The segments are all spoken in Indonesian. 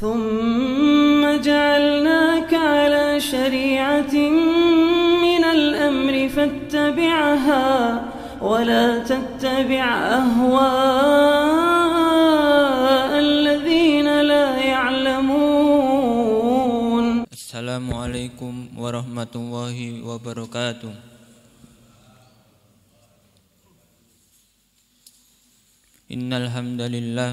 ثم جعلناك على شريعة من الأمر فاتبعها ولا تتبع أهواء الذين لا يعلمون السلام عليكم ورحمة الله وبركاته إن الحمد لله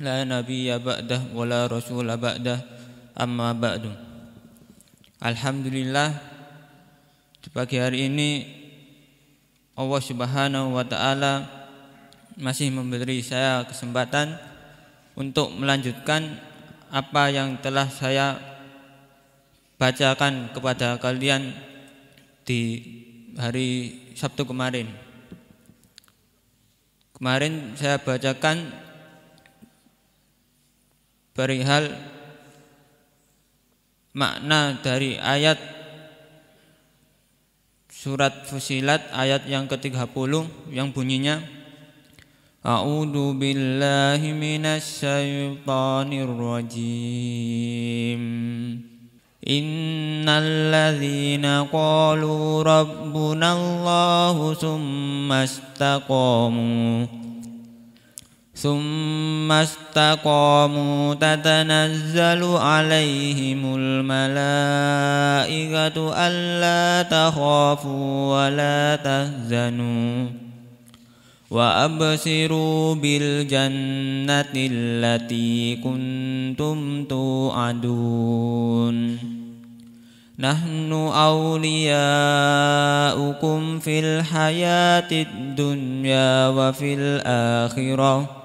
لا نبي بعده ولا رسول بعده أما بعد Alhamdulillah di pagi hari ini Allah Subhanahu wa taala masih memberi saya kesempatan untuk melanjutkan apa yang telah saya bacakan kepada kalian di hari Sabtu kemarin. Kemarin saya bacakan Perihal makna dari ayat surat Fusilat ayat yang ke-30 yang bunyinya A'udzu billahi minasy syaithanir rajim Innal ladzina qalu rabbuna Allahu tsumma istaqamu ثم استقاموا تتنزل عليهم الملائكة ألا تخافوا ولا تهزنوا وأبصروا بالجنة التي كنتم توعدون نحن أولياؤكم في الحياة الدنيا وفي الآخرة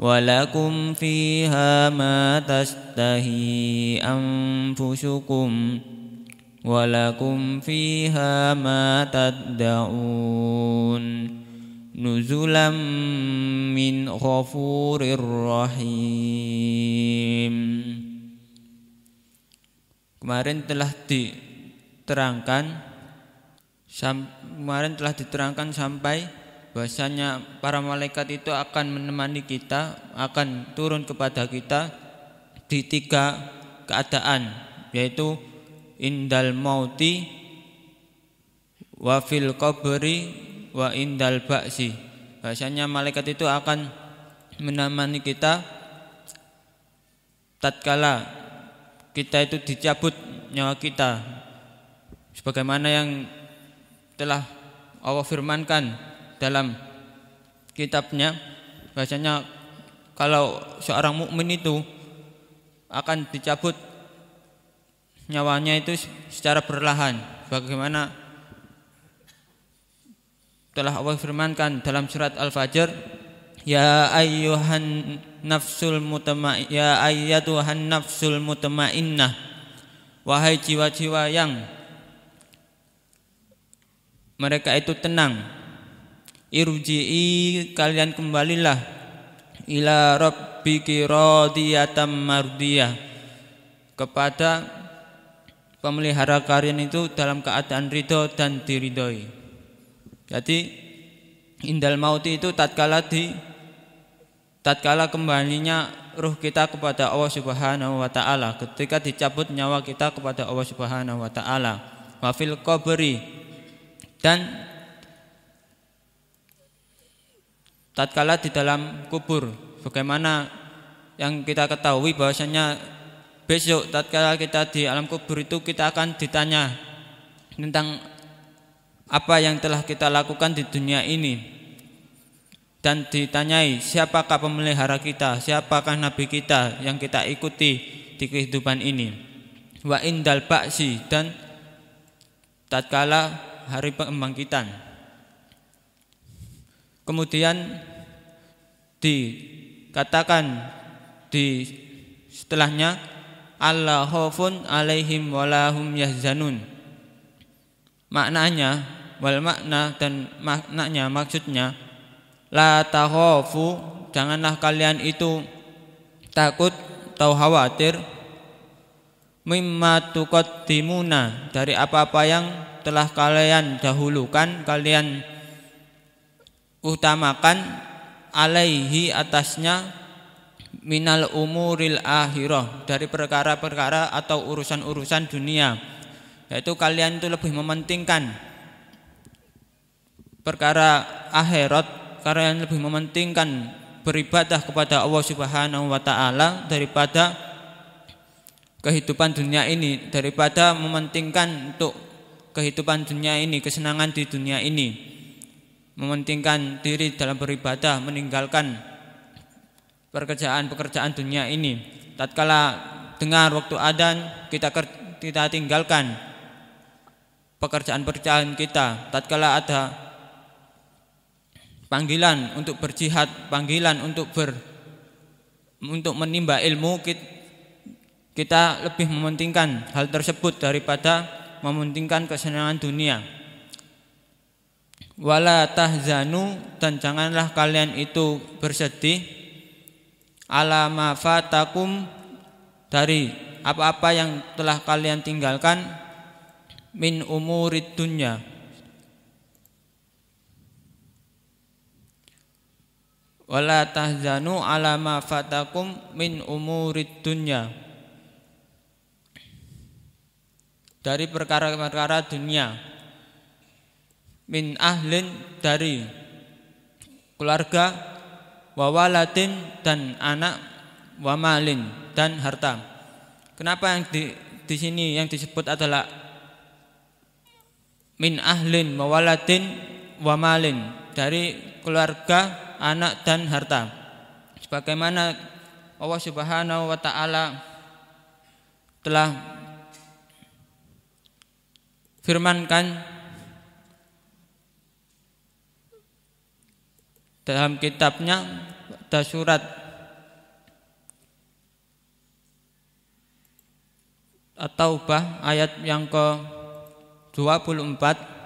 ولكم فيها ما تشتهي أنفسكم ولكم فيها ما تدعون نزلا من غفور رحيم Kemarin telah diterangkan kemarin telah diterangkan sampai bahasanya para malaikat itu akan menemani kita, akan turun kepada kita di tiga keadaan, yaitu indal mauti, wafil fil wa indal baksi. Bahasanya malaikat itu akan menemani kita tatkala kita itu dicabut nyawa kita sebagaimana yang telah Allah firmankan dalam kitabnya bahasanya kalau seorang mukmin itu akan dicabut nyawanya itu secara perlahan bagaimana telah Allah firmankan dalam surat Al-Fajr ya ayyuhan nafsul mutmain ya ayyatuhan nafsul mutmainnah wahai jiwa-jiwa yang mereka itu tenang irji'i kalian kembalilah ila rabbiki radiyatan mardiyah kepada pemelihara kalian itu dalam keadaan ridho dan diridhoi. Jadi indal mauti itu tatkala di tatkala kembalinya ruh kita kepada Allah Subhanahu wa taala ketika dicabut nyawa kita kepada Allah Subhanahu wa taala wafil qabri dan tatkala di dalam kubur bagaimana yang kita ketahui bahwasanya besok tatkala kita di alam kubur itu kita akan ditanya tentang apa yang telah kita lakukan di dunia ini dan ditanyai siapakah pemelihara kita siapakah nabi kita yang kita ikuti di kehidupan ini wa indal baksi dan tatkala hari pembangkitan Kemudian dikatakan di setelahnya Allah khaufun alaihim walahum yahzanun maknanya wal makna dan maknanya maksudnya la takhafu janganlah kalian itu takut atau khawatir mimma tuqaddimuna dari apa-apa yang telah kalian dahulukan kalian utamakan alaihi atasnya minal umuril akhirah dari perkara-perkara atau urusan-urusan dunia yaitu kalian itu lebih mementingkan perkara akhirat kalian lebih mementingkan beribadah kepada Allah Subhanahu wa taala daripada kehidupan dunia ini daripada mementingkan untuk kehidupan dunia ini kesenangan di dunia ini mementingkan diri dalam beribadah, meninggalkan pekerjaan-pekerjaan dunia ini. Tatkala dengar waktu adzan, kita kita tinggalkan pekerjaan-pekerjaan kita. Tatkala ada panggilan untuk berjihad, panggilan untuk ber untuk menimba ilmu, kita lebih mementingkan hal tersebut daripada mementingkan kesenangan dunia wala tahzanu dan janganlah kalian itu bersedih alama fatakum dari apa-apa yang telah kalian tinggalkan min umurid dunya wala tahzanu alama fatakum min umurid dunya dari perkara-perkara dunia min ahlin dari keluarga wawalatin dan anak wamalin dan harta. Kenapa yang di, di sini yang disebut adalah min ahlin wawalatin wamalin dari keluarga, anak dan harta. Sebagaimana Allah Subhanahu wa taala telah firmankan dalam kitabnya ada surat atau bah ayat yang ke 24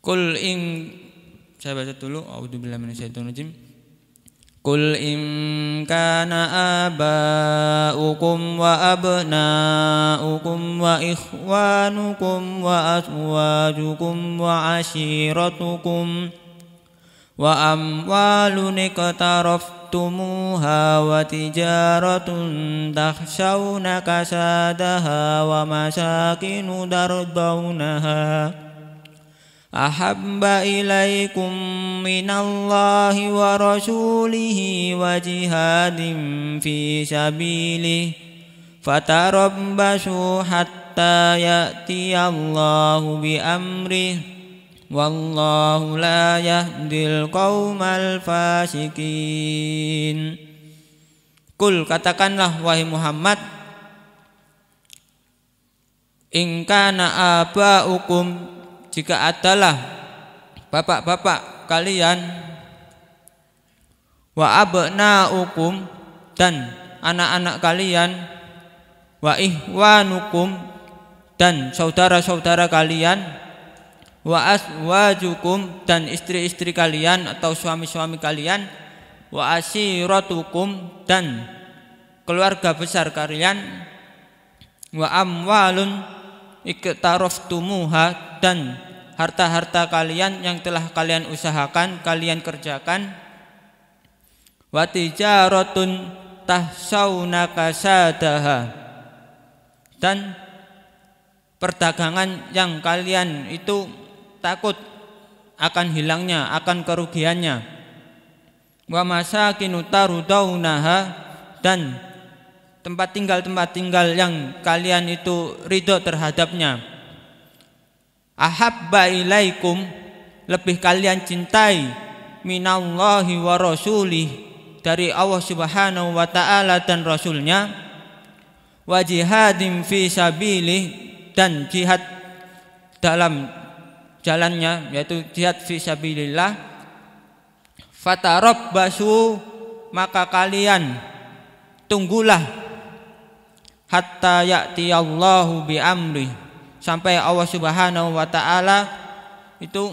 Kul in saya baca dulu. A'udzubillahi minasyaitonirrajim. Qul in kana aba'ukum wa abna'ukum wa ikhwanukum wa azwajukum wa ashiratukum wa amwalun iqtaraftumuha wa tijaratun takhshawna kasadaha wa masakinu dardawnaha أحب إليكم من الله ورسوله وجهاد في سبيله فتربصوا حتى يأتي الله بأمره والله لا يهدي القوم الفاسقين Kul katakanlah wahai Muhammad Ingkana aba'ukum jika adalah bapak-bapak kalian wa abna'ukum dan anak-anak kalian wa ihwanukum dan saudara-saudara kalian wa aswajukum dan istri-istri kalian atau suami-suami kalian wa asiratukum dan keluarga besar kalian wa amwalun iktaraftumuha dan harta-harta kalian yang telah kalian usahakan, kalian kerjakan. Wa tijaratun tahsauna kasadaha. Dan perdagangan yang kalian itu takut akan hilangnya, akan kerugiannya. Wa masakinu tarudaunaha dan tempat tinggal-tempat tinggal yang kalian itu ridho terhadapnya ahabba ilaikum lebih kalian cintai minallahi wa rasulih dari Allah Subhanahu wa taala dan rasulnya wa jihadin fi sabilih dan jihad dalam jalannya yaitu jihad fi sabilillah fatarabbasu maka kalian tunggulah hatta ya'ti Allahu bi amri sampai Allah Subhanahu wa taala itu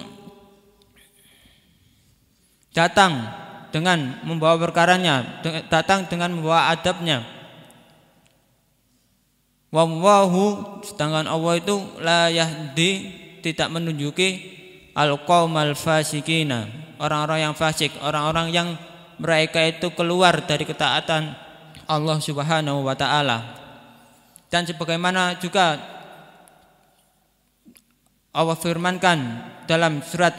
datang dengan membawa perkaranya, datang dengan membawa adabnya. Wallahu sedangkan Allah itu la yahdi tidak menunjuki al qaumal fasikina, orang-orang yang fasik, orang-orang yang mereka itu keluar dari ketaatan Allah Subhanahu wa taala. Dan sebagaimana juga Allah firmankan dalam surat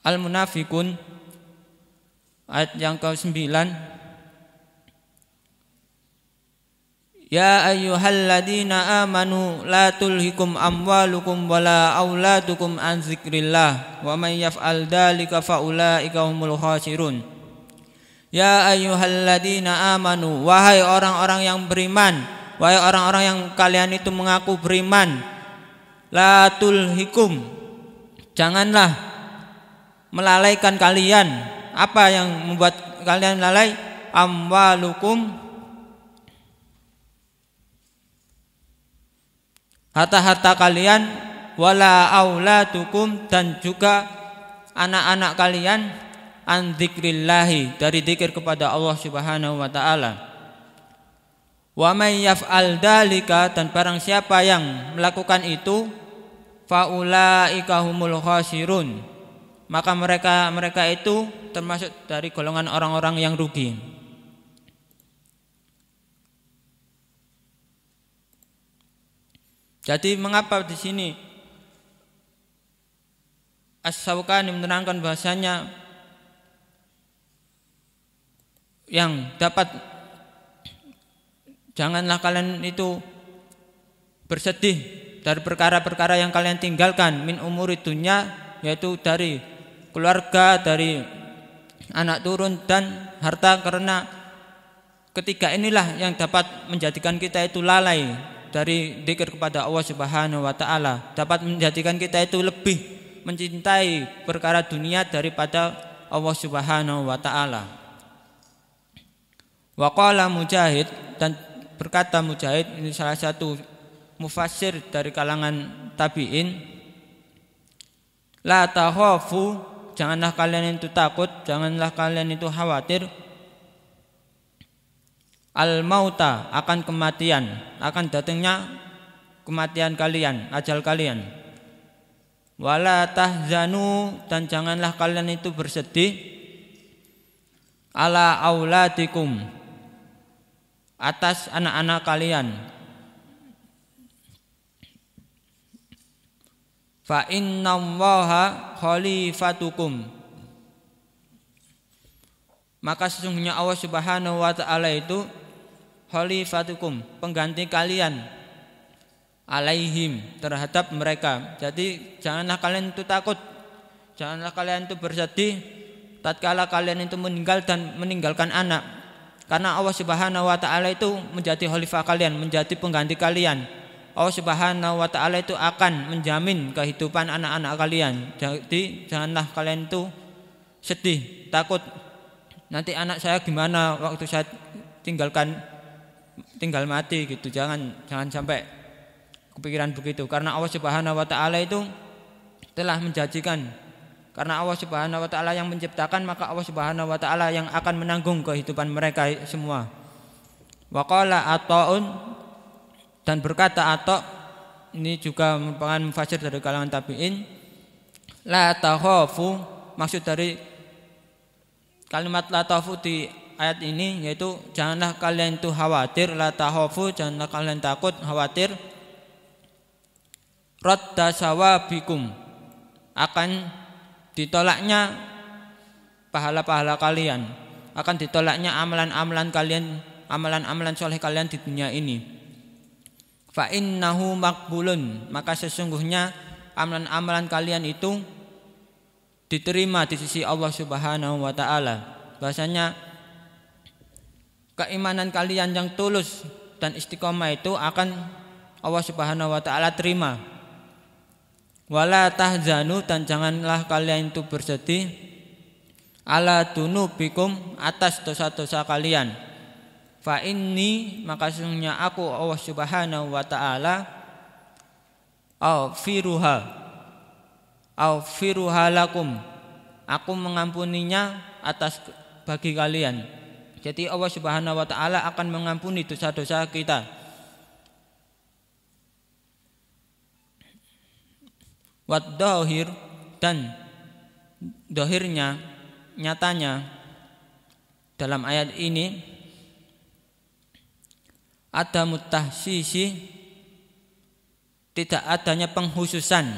Al-Munafikun ayat yang ke-9 Ya ayyuhalladzina amanu la tulhikum amwalukum wala auladukum an zikrillah wa may yaf'al dzalika faulaika humul khasirun Ya ayyuhalladzina amanu wahai orang-orang yang beriman wahai orang-orang yang kalian itu mengaku beriman Latul hikum, janganlah melalaikan kalian apa yang membuat kalian lalai amwalukum harta-harta kalian wala tukum dan juga anak-anak kalian an dari dzikir kepada Allah Subhanahu wa taala Wa may yaf'al dalika dan barang siapa yang melakukan itu faulaika humul khasirun maka mereka mereka itu termasuk dari golongan orang-orang yang rugi jadi mengapa di sini As-Sawqani menerangkan bahasanya yang dapat janganlah kalian itu bersedih dari perkara-perkara yang kalian tinggalkan min umur nya, yaitu dari keluarga, dari anak turun dan harta karena ketiga inilah yang dapat menjadikan kita itu lalai dari dikir kepada Allah Subhanahu wa taala, dapat menjadikan kita itu lebih mencintai perkara dunia daripada Allah Subhanahu wa taala. Waqala Mujahid dan berkata Mujahid ini salah satu mufasir dari kalangan tabi'in la tahofu janganlah kalian itu takut janganlah kalian itu khawatir al mauta akan kematian akan datangnya kematian kalian ajal kalian wala tahzanu dan janganlah kalian itu bersedih ala auladikum atas anak-anak kalian fa innallaha khalifatukum maka sesungguhnya Allah Subhanahu wa taala itu khalifatukum pengganti kalian alaihim terhadap mereka jadi janganlah kalian itu takut janganlah kalian itu bersedih tatkala kalian itu meninggal dan meninggalkan anak karena Allah Subhanahu wa taala itu menjadi khalifah kalian menjadi pengganti kalian Allah Subhanahu wa taala itu akan menjamin kehidupan anak-anak kalian. Jadi janganlah kalian tuh sedih, takut nanti anak saya gimana waktu saya tinggalkan tinggal mati gitu. Jangan jangan sampai kepikiran begitu karena Allah Subhanahu wa taala itu telah menjanjikan karena Allah Subhanahu wa taala yang menciptakan maka Allah Subhanahu wa taala yang akan menanggung kehidupan mereka semua. Waqala ataun dan berkata atau ini juga merupakan mufasir dari kalangan tabi'in la tahofu maksud dari kalimat la tahofu di ayat ini yaitu janganlah kalian itu khawatir la tahofu janganlah kalian takut khawatir radda sawabikum akan ditolaknya pahala-pahala kalian akan ditolaknya amalan-amalan kalian amalan-amalan soleh kalian di dunia ini fa innahu makbulun maka sesungguhnya amalan-amalan kalian itu diterima di sisi Allah Subhanahu wa taala bahasanya keimanan kalian yang tulus dan istiqomah itu akan Allah Subhanahu wa taala terima wala tahzanu dan janganlah kalian itu bersedih ala dunubikum atas dosa-dosa kalian fa inni maka sungguhnya aku Allah Subhanahu wa taala afiruha afiruha lakum aku mengampuninya atas bagi kalian jadi Allah Subhanahu wa taala akan mengampuni dosa-dosa kita wat dohir dan dohirnya nyatanya dalam ayat ini ada mutahsisi tidak adanya penghususan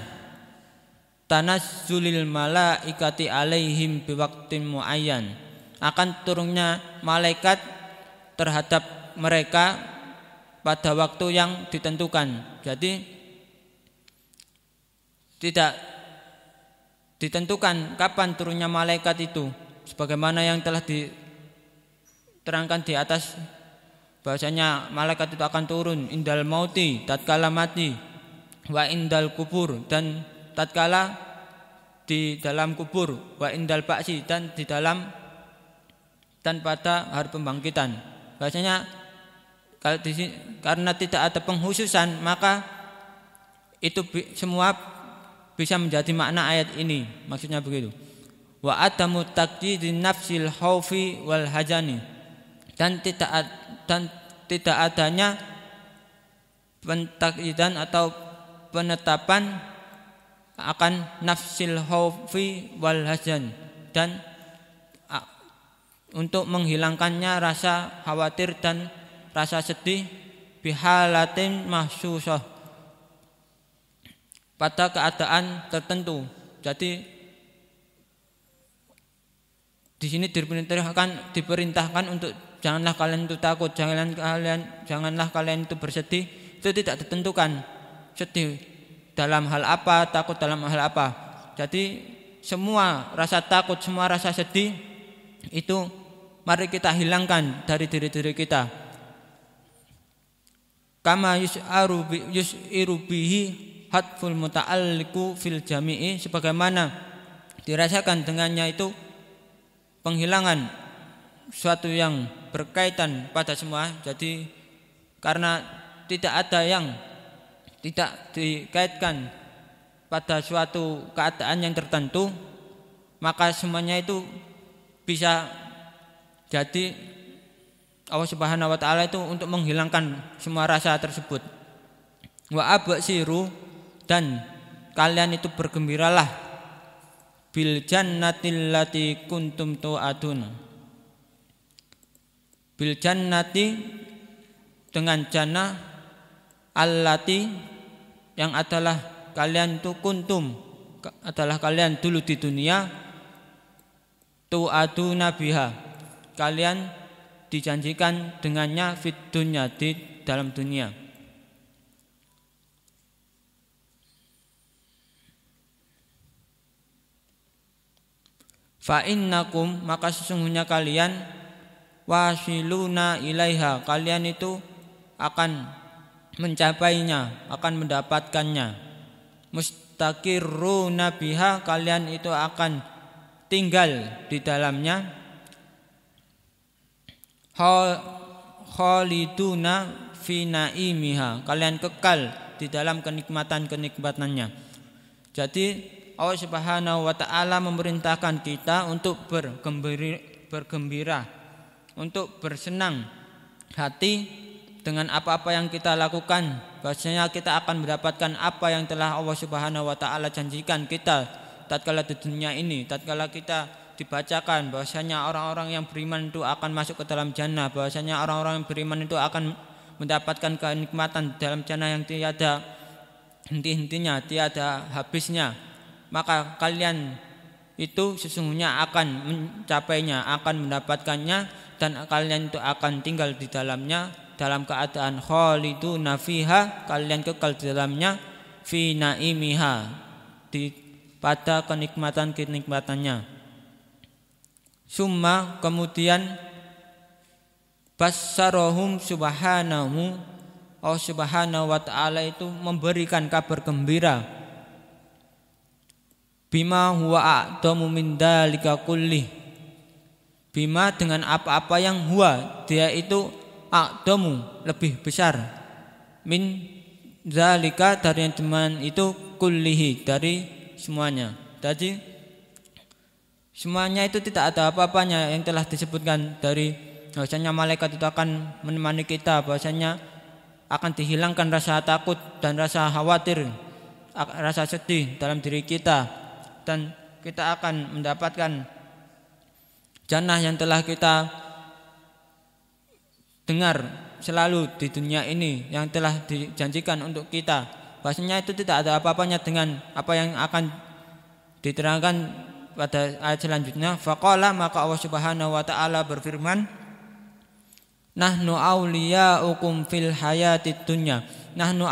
Tanas tanazzulil malaikati alaihim biwaktin muayyan akan turunnya malaikat terhadap mereka pada waktu yang ditentukan jadi tidak ditentukan kapan turunnya malaikat itu sebagaimana yang telah diterangkan di atas bahasanya malaikat itu akan turun indal mauti tatkala mati wa indal kubur dan tatkala di dalam kubur wa indal paksi dan di dalam dan pada hari pembangkitan bahasanya kalau di sini, karena tidak ada penghususan maka itu semua bisa menjadi makna ayat ini maksudnya begitu wa adamu taqdidi nafsil khaufi wal hajani dan tidak ada dan tidak adanya pentakidan atau penetapan akan nafsil hawfi wal hazan dan untuk menghilangkannya rasa khawatir dan rasa sedih bihalatin mahsusah pada keadaan tertentu. Jadi di sini diperintahkan diperintahkan untuk janganlah kalian itu takut, janganlah kalian janganlah kalian itu bersedih. Itu tidak ditentukan sedih dalam hal apa, takut dalam hal apa. Jadi semua rasa takut, semua rasa sedih itu mari kita hilangkan dari diri diri kita. Kama yus'aru yus'iru bihi hatful muta'alliku fil jami'i sebagaimana dirasakan dengannya itu penghilangan suatu yang berkaitan pada semua. Jadi karena tidak ada yang tidak dikaitkan pada suatu keadaan yang tertentu, maka semuanya itu bisa jadi Allah Subhanahu wa taala itu untuk menghilangkan semua rasa tersebut. Wa absiru dan kalian itu bergembiralah bil jannatil lati kuntum tu'adun bil jannati dengan jannah allati yang adalah kalian tu kuntum adalah kalian dulu di dunia tu adu nabiha kalian dijanjikan dengannya fit dunia di dalam dunia fa innakum maka sesungguhnya kalian wasiluna ilaiha kalian itu akan mencapainya akan mendapatkannya mustaqirruna biha kalian itu akan tinggal di dalamnya khaliduna fi naimiha kalian kekal di dalam kenikmatan-kenikmatannya jadi Allah Subhanahu wa taala memerintahkan kita untuk bergembira, bergembira untuk bersenang hati dengan apa-apa yang kita lakukan bahwasanya kita akan mendapatkan apa yang telah Allah Subhanahu wa taala janjikan kita tatkala di dunia ini tatkala kita dibacakan bahwasanya orang-orang yang beriman itu akan masuk ke dalam jannah bahwasanya orang-orang yang beriman itu akan mendapatkan kenikmatan dalam jannah yang tiada henti-hentinya tiada habisnya maka kalian itu sesungguhnya akan mencapainya akan mendapatkannya dan kalian itu akan tinggal di dalamnya dalam keadaan itu nafiha kalian kekal di dalamnya fi naimiha di pada kenikmatan-kenikmatannya summa kemudian basarohum subhanahu Allah oh subhanahu wa ta'ala itu memberikan kabar gembira bima huwa a'damu min dalika kullih Bima dengan apa-apa yang huwa dia itu akdomu lebih besar min zalika dari yang teman itu kullihi dari semuanya. Jadi semuanya itu tidak ada apa-apanya yang telah disebutkan dari bahwasanya malaikat itu akan menemani kita, bahwasanya akan dihilangkan rasa takut dan rasa khawatir, rasa sedih dalam diri kita dan kita akan mendapatkan Jannah yang telah kita dengar selalu di dunia ini yang telah dijanjikan untuk kita. Bahasanya itu tidak ada apa-apanya dengan apa yang akan diterangkan pada ayat selanjutnya. Faqala maka Allah Subhanahu wa taala berfirman, Nahnu ukum fil hayatid dunya. Nahnu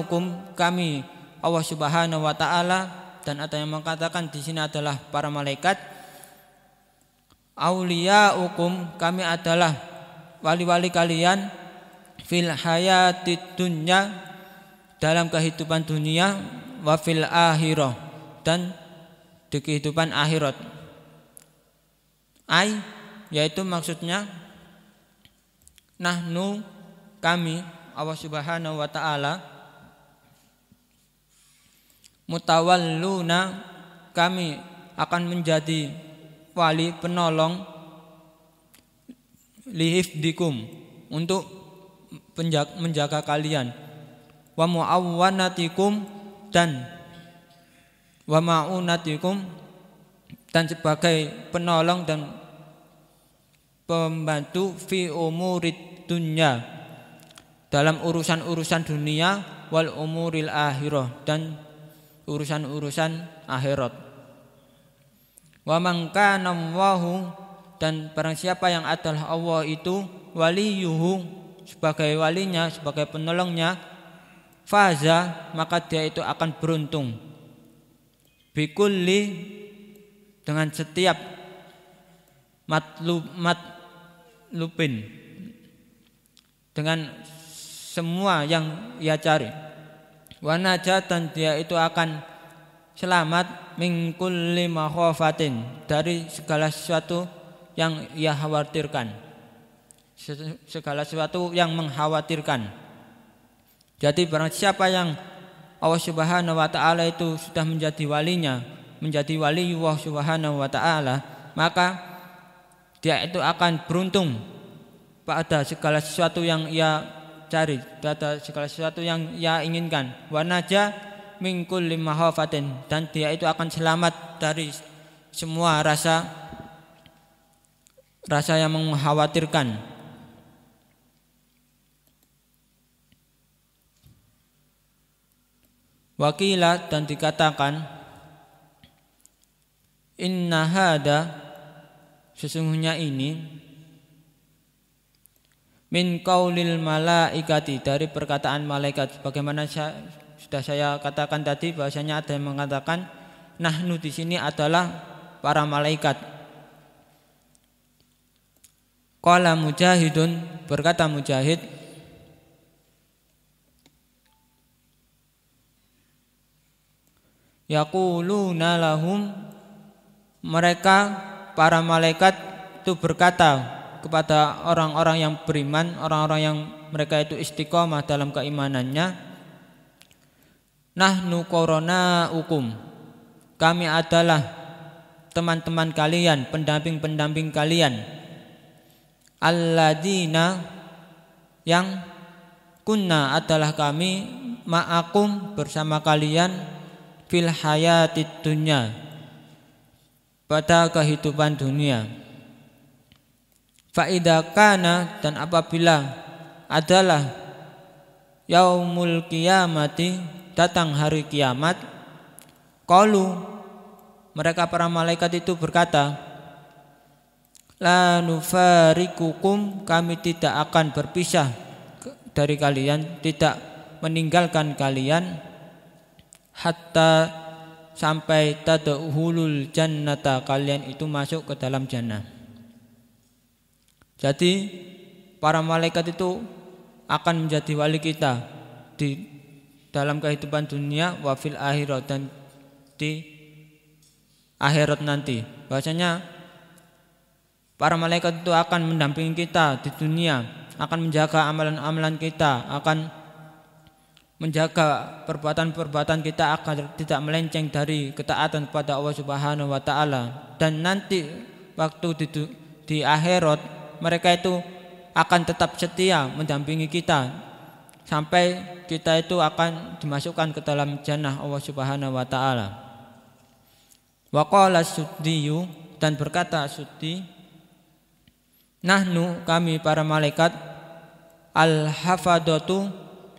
ukum kami Allah Subhanahu wa taala dan ada yang mengatakan di sini adalah para malaikat Aulia hukum kami adalah wali-wali kalian fil hayati dunya dalam kehidupan dunia wa fil akhirah dan di kehidupan akhirat. Ai yaitu maksudnya nahnu kami Allah Subhanahu wa taala mutawalluna kami akan menjadi wali penolong lihif dikum untuk menjaga kalian wa muawwanatikum dan wa maunatikum dan sebagai penolong dan pembantu fi umurid dunya dalam urusan-urusan dunia wal umuril akhirah dan urusan-urusan akhirat Wa mangka namwahu dan barang siapa yang adalah Allah itu waliyuhu sebagai walinya, sebagai penolongnya faza maka dia itu akan beruntung. Bikulli dengan setiap matlub matlubin dengan semua yang ia cari. Wanaja dan dia itu akan selamat mingkul lima makhofatin dari segala sesuatu yang ia khawatirkan segala sesuatu yang mengkhawatirkan jadi barang siapa yang Allah Subhanahu wa taala itu sudah menjadi walinya menjadi wali Allah Subhanahu wa taala maka dia itu akan beruntung pada segala sesuatu yang ia cari pada segala sesuatu yang ia inginkan wanaja Mingkul lima hafatin dan dia itu akan selamat dari semua rasa rasa yang mengkhawatirkan. Wakila dan dikatakan Inna hada Sesungguhnya ini Min kaulil malaikati Dari perkataan malaikat Bagaimana saya sudah saya katakan tadi bahasanya ada yang mengatakan nahnu di sini adalah para malaikat. Qala mujahidun berkata mujahid Yaquluna lahum mereka para malaikat itu berkata kepada orang-orang yang beriman, orang-orang yang mereka itu istiqomah dalam keimanannya, Nahnu korona hukum Kami adalah teman-teman kalian Pendamping-pendamping kalian Alladina Yang kunna adalah kami Ma'akum bersama kalian Fil hayatid dunya Pada kehidupan dunia Fa'idakana dan apabila adalah Yaumul kiamati datang hari kiamat kalu mereka para malaikat itu berkata La nufarikukum kami tidak akan berpisah dari kalian tidak meninggalkan kalian hatta sampai tadhulul jannata kalian itu masuk ke dalam jannah. Jadi para malaikat itu akan menjadi wali kita di dalam kehidupan dunia wafil akhirat dan di akhirat nanti. Bahasanya para malaikat itu akan mendampingi kita di dunia, akan menjaga amalan-amalan kita, akan menjaga perbuatan-perbuatan kita akan tidak melenceng dari ketaatan kepada Allah Subhanahu wa taala dan nanti waktu di, di akhirat mereka itu akan tetap setia mendampingi kita sampai kita itu akan dimasukkan ke dalam jannah Allah Subhanahu wa taala. Wa qala Suddiyu dan berkata Suddi Nahnu kami para malaikat al-hafadatu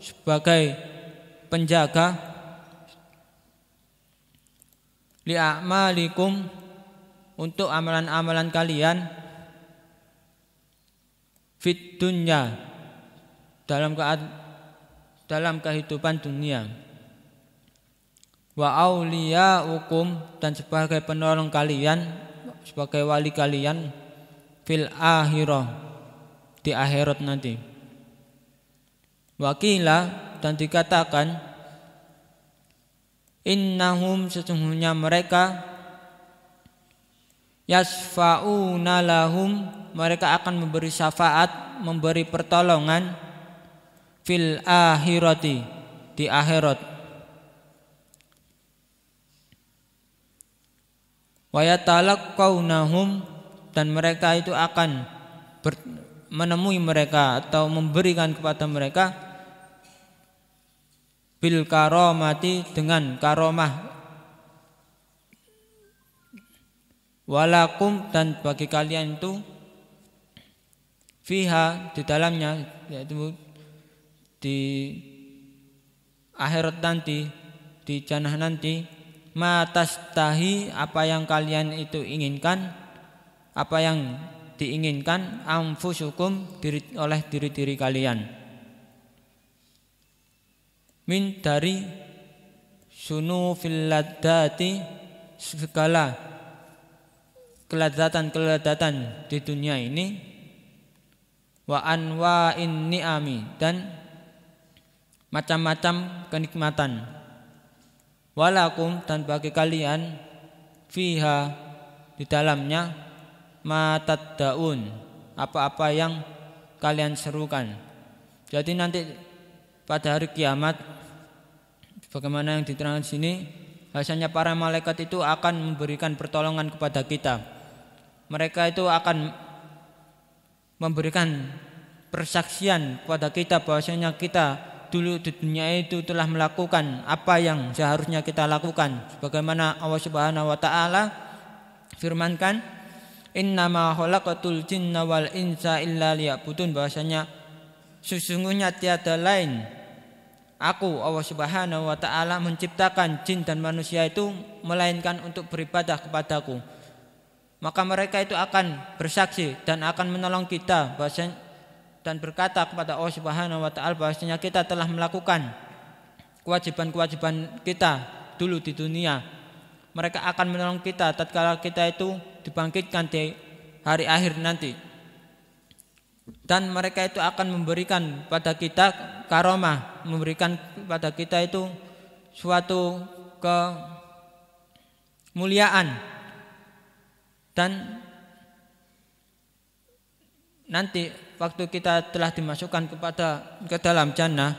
sebagai penjaga li'amalikum untuk amalan-amalan kalian fit dunya dalam keadaan dalam kehidupan dunia. Wa ukum dan sebagai penolong kalian, sebagai wali kalian fil akhirah di akhirat nanti. Wakila dan dikatakan innahum sesungguhnya mereka yasfauna lahum mereka akan memberi syafaat, memberi pertolongan fil akhirati di akhirat wa yatalaqawnahum dan mereka itu akan ber, menemui mereka atau memberikan kepada mereka bil karomati dengan karomah walakum dan bagi kalian itu fiha di dalamnya yaitu di akhirat nanti, di jannah nanti, matas tahi apa yang kalian itu inginkan, apa yang diinginkan amfusukum diri, oleh diri-diri kalian. Min dari sunu filadati segala keladatan-keladatan di dunia ini wa anwa inni ami dan macam-macam kenikmatan. Walakum dan bagi kalian fiha di dalamnya matat daun apa-apa yang kalian serukan. Jadi nanti pada hari kiamat bagaimana yang diterangkan di sini bahasanya para malaikat itu akan memberikan pertolongan kepada kita. Mereka itu akan memberikan persaksian kepada kita bahwasanya kita dulu di dunia itu telah melakukan apa yang seharusnya kita lakukan sebagaimana Allah Subhanahu wa taala firmankan innama khalaqatul jinna wal insa illa liya'budun bahasanya sesungguhnya tiada lain aku Allah Subhanahu wa taala menciptakan jin dan manusia itu melainkan untuk beribadah kepadaku maka mereka itu akan bersaksi dan akan menolong kita bahasanya dan berkata kepada Allah Subhanahu wa taala bahwasanya kita telah melakukan kewajiban-kewajiban kita dulu di dunia. Mereka akan menolong kita tatkala kita itu dibangkitkan di hari akhir nanti. Dan mereka itu akan memberikan pada kita karomah, memberikan pada kita itu suatu kemuliaan dan nanti waktu kita telah dimasukkan kepada ke dalam jannah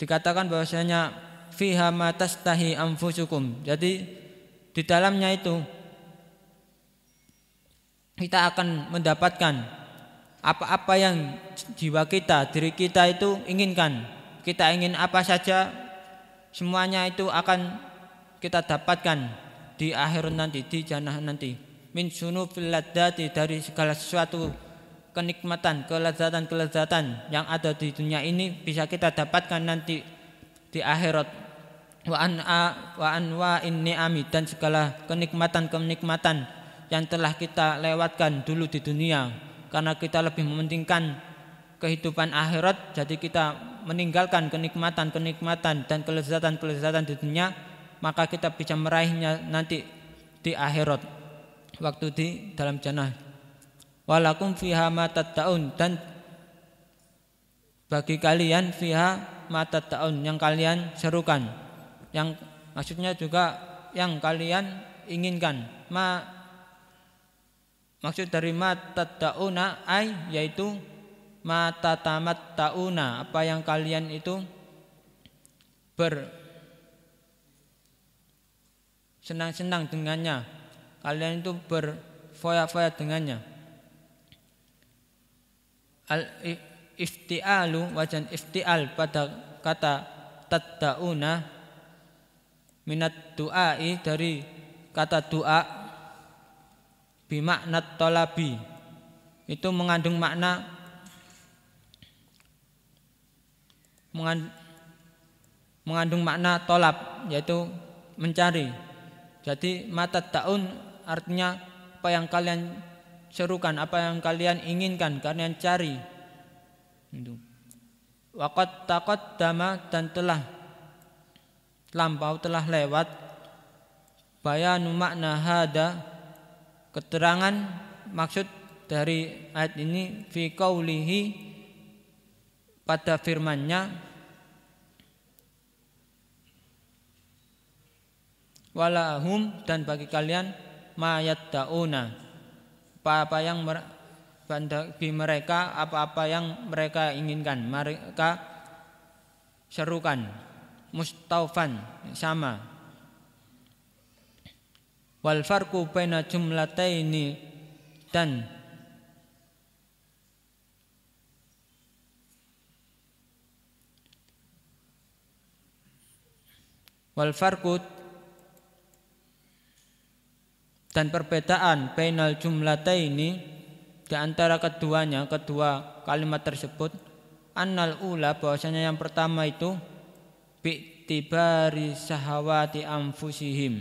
dikatakan bahwasanya fiha matastahi anfusukum. Jadi di dalamnya itu kita akan mendapatkan apa-apa yang jiwa kita, diri kita itu inginkan. Kita ingin apa saja semuanya itu akan kita dapatkan di akhir nanti di jannah nanti min sunufil ladati dari segala sesuatu kenikmatan, kelezatan-kelezatan yang ada di dunia ini bisa kita dapatkan nanti di akhirat. Wa an'a wa ini ni'ami dan segala kenikmatan-kenikmatan yang telah kita lewatkan dulu di dunia karena kita lebih mementingkan kehidupan akhirat jadi kita meninggalkan kenikmatan-kenikmatan dan kelezatan-kelezatan di dunia maka kita bisa meraihnya nanti di akhirat waktu di dalam jannah. Walakum fiha taun dan bagi kalian fiha taun yang kalian serukan. Yang maksudnya juga yang kalian inginkan. Ma maksud dari tauna ay yaitu mata tamat tauna apa yang kalian itu ber senang-senang dengannya kalian itu berfoya-foya dengannya al iftialu wajan iftial pada kata tadauna minat duai dari kata doa bimakna tolabi itu mengandung makna mengandung makna tolab yaitu mencari jadi mata daun artinya apa yang kalian serukan, apa yang kalian inginkan, kalian cari. Wakat takut dama dan telah lampau telah lewat bayanu makna hada keterangan maksud dari ayat ini fi kaulihi pada firmannya walahum dan bagi kalian mayat dauna apa-apa yang bagi mereka apa-apa yang mereka inginkan mereka serukan mustaufan sama wal farqu baina jumlataini dan wal farku dan perbedaan bainal ini di antara keduanya kedua kalimat tersebut annal ula bahwasanya yang pertama itu tibari sahawati anfusihim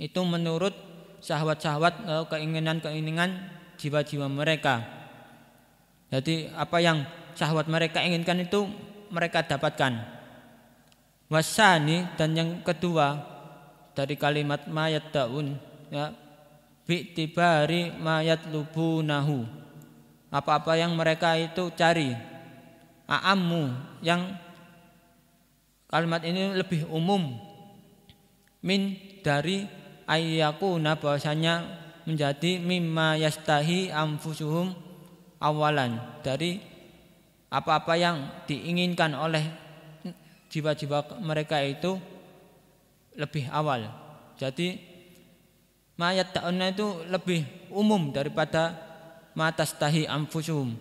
itu menurut sahwat-sahwat atau eh, keinginan-keinginan jiwa-jiwa mereka jadi apa yang sahwat mereka inginkan itu mereka dapatkan wasani dan yang kedua dari kalimat mayat daun ya bi'tibari mayat lubunahu apa-apa yang mereka itu cari a'ammu yang kalimat ini lebih umum min dari ayyakuna bahwasanya menjadi mimma yastahi amfusuhum awalan dari apa-apa yang diinginkan oleh jiwa-jiwa mereka itu lebih awal jadi Mayat ta'una itu lebih umum daripada matas tahi amfusum.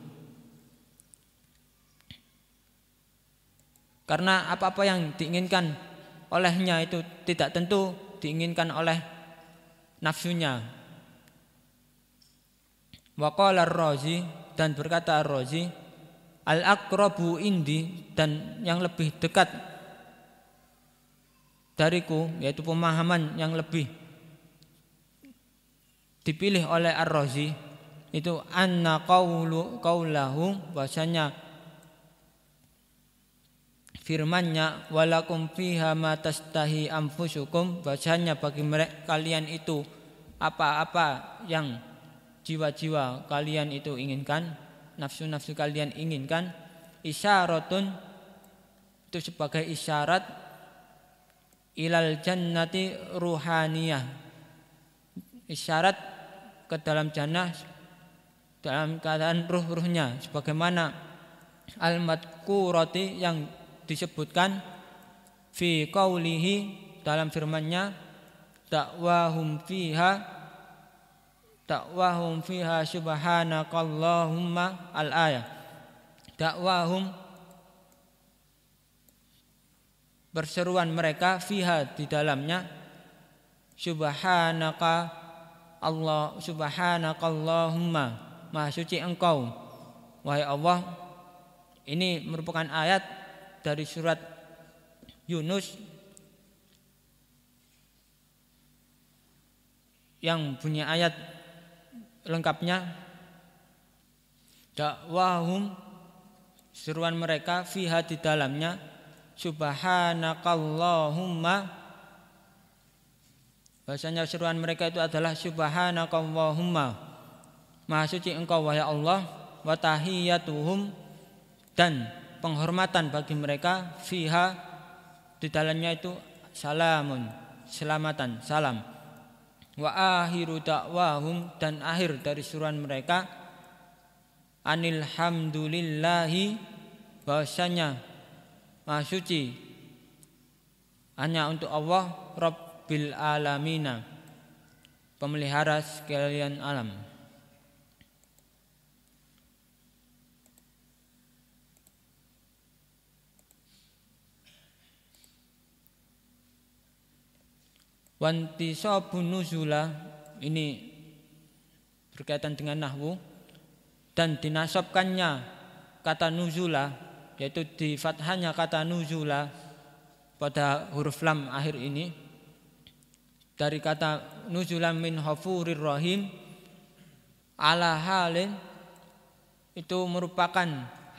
Karena apa-apa yang diinginkan olehnya itu tidak tentu diinginkan oleh nafsunya. Waqala ar-Razi dan berkata ar-Razi al-aqrabu indi dan yang lebih dekat dariku yaitu pemahaman yang lebih dipilih oleh Ar-Razi itu anna qawlu qawlahu bahasanya firmannya walakum fiha ma tastahi anfusukum bahasanya bagi mereka kalian itu apa-apa yang jiwa-jiwa kalian itu inginkan nafsu-nafsu kalian inginkan isyaratun itu sebagai isyarat ilal jannati ruhaniyah isyarat ke dalam jannah dalam keadaan ruh-ruhnya sebagaimana al roti yang disebutkan fi kaulihi dalam firman-Nya dakwahum fiha dakwahum fiha subhanakallahumma al-ayah dakwahum berseruan mereka fiha di dalamnya subhanaka Allah subhanakallahumma maha suci engkau wahai Allah ini merupakan ayat dari surat Yunus yang punya ayat lengkapnya dakwahum seruan mereka fiha di dalamnya subhanakallahumma Bahasanya seruan mereka itu adalah subhanakallahumma Maha suci engkau wahai Allah wa dan penghormatan bagi mereka fiha di dalamnya itu salamun selamatan salam wa ahiru dakwahum dan akhir dari seruan mereka anil hamdulillahi maha suci hanya untuk Allah Rabb Rabbil Alamina Pemelihara sekalian alam Wantisabun nuzula ini berkaitan dengan nahwu dan dinasobkannya kata nuzula yaitu di fathahnya kata nuzula pada huruf lam akhir ini dari kata nuzulan min hafurir rahim ala halin itu merupakan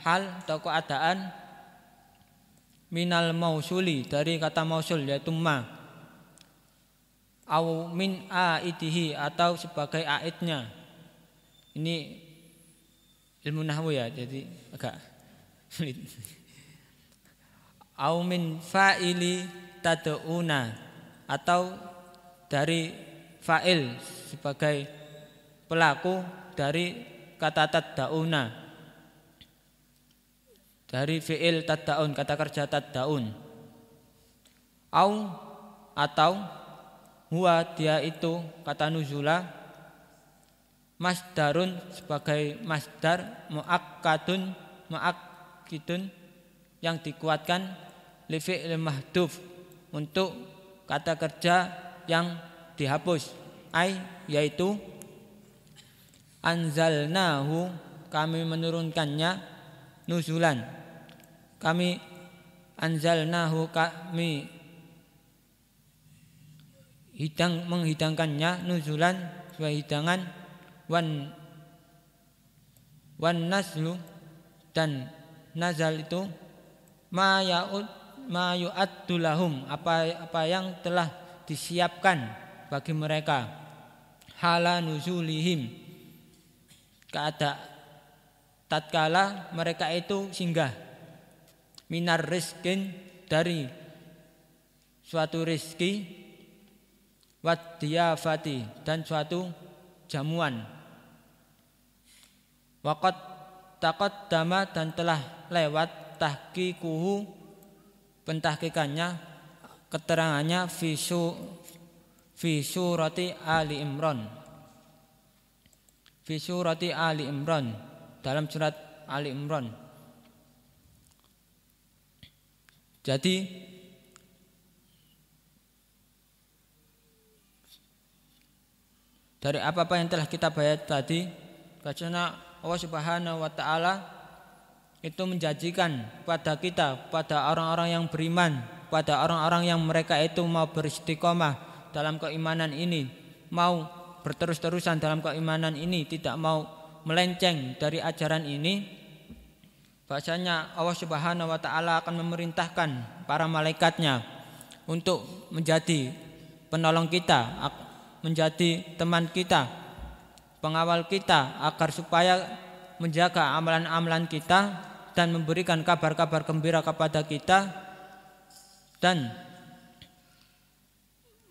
hal atau keadaan minal mausuli dari kata mausul yaitu ma au min aidihi atau sebagai aidnya ini ilmu nahwu ya jadi agak sulit au min fa'ili tad'una atau dari fa'il sebagai pelaku dari kata taddauna dari fi'il taddaun kata kerja taddaun au atau huwa dia itu kata nuzula masdarun sebagai masdar muakkadun muakkidun yang dikuatkan li fi'il mahduf untuk kata kerja yang dihapus ai yaitu anzalnahu kami menurunkannya nuzulan kami anzalnahu kami hidang menghidangkannya nuzulan sebagai hidangan wan wan naslu dan nazal itu ma yaud ma apa apa yang telah disiapkan bagi mereka hala nuzulihim keada tatkala mereka itu singgah minar rizkin dari suatu rizki wadiyafati dan suatu jamuan wakot takot dama dan telah lewat tahkikuhu pentahkikannya keterangannya visu visu roti Ali Imron visu roti Ali Imron dalam surat Ali Imron jadi dari apa-apa yang telah kita bayar tadi bacana Allah Subhanahu wa taala itu menjanjikan pada kita pada orang-orang yang beriman pada orang-orang yang mereka itu mau beristiqomah dalam keimanan ini, mau berterus-terusan dalam keimanan ini, tidak mau melenceng dari ajaran ini, bahasanya Allah Subhanahu wa taala akan memerintahkan para malaikatnya untuk menjadi penolong kita, menjadi teman kita, pengawal kita agar supaya menjaga amalan-amalan kita dan memberikan kabar-kabar gembira kepada kita dan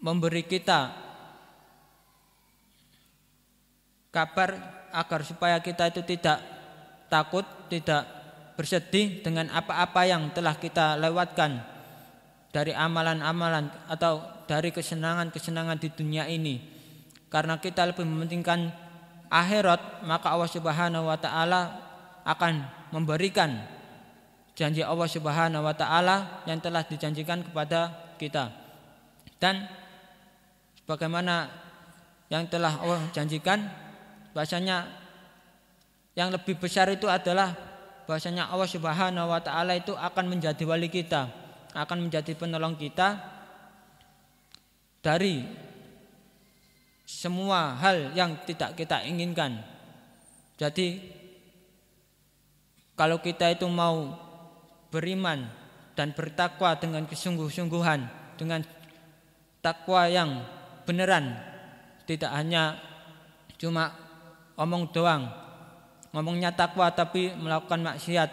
memberi kita kabar agar supaya kita itu tidak takut, tidak bersedih dengan apa-apa yang telah kita lewatkan dari amalan-amalan atau dari kesenangan-kesenangan di dunia ini. Karena kita lebih mementingkan akhirat, maka Allah Subhanahu wa taala akan memberikan janji Allah Subhanahu wa taala yang telah dijanjikan kepada kita. Dan bagaimana yang telah Allah janjikan bahasanya yang lebih besar itu adalah bahasanya Allah Subhanahu wa taala itu akan menjadi wali kita, akan menjadi penolong kita dari semua hal yang tidak kita inginkan. Jadi kalau kita itu mau beriman dan bertakwa dengan kesungguh-sungguhan, dengan takwa yang beneran, tidak hanya cuma omong doang, ngomongnya takwa tapi melakukan maksiat,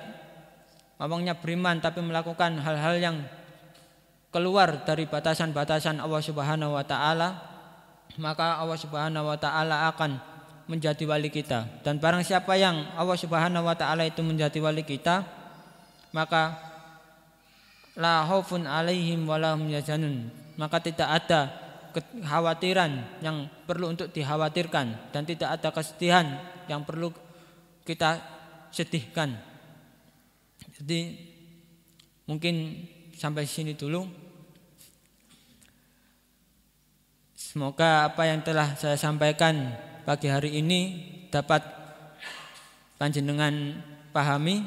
ngomongnya beriman tapi melakukan hal-hal yang keluar dari batasan-batasan Allah Subhanahu wa taala, maka Allah Subhanahu wa taala akan menjadi wali kita dan barang siapa yang Allah Subhanahu wa taala itu menjadi wali kita maka la haufun alaihim walahum yazanun maka tidak ada kekhawatiran yang perlu untuk dikhawatirkan dan tidak ada kesedihan yang perlu kita sedihkan. Jadi mungkin sampai sini dulu. Semoga apa yang telah saya sampaikan pagi hari ini dapat panjenengan pahami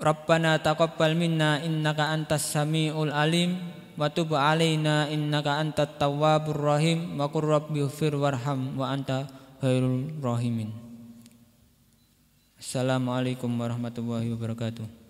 Rabbana taqabbal minna innaka antas samiul alim wa tub alaina innaka antat tawwabur rahim wa qur rabbi warham wa anta khairul rahimin. Assalamualaikum warahmatullahi wabarakatuh.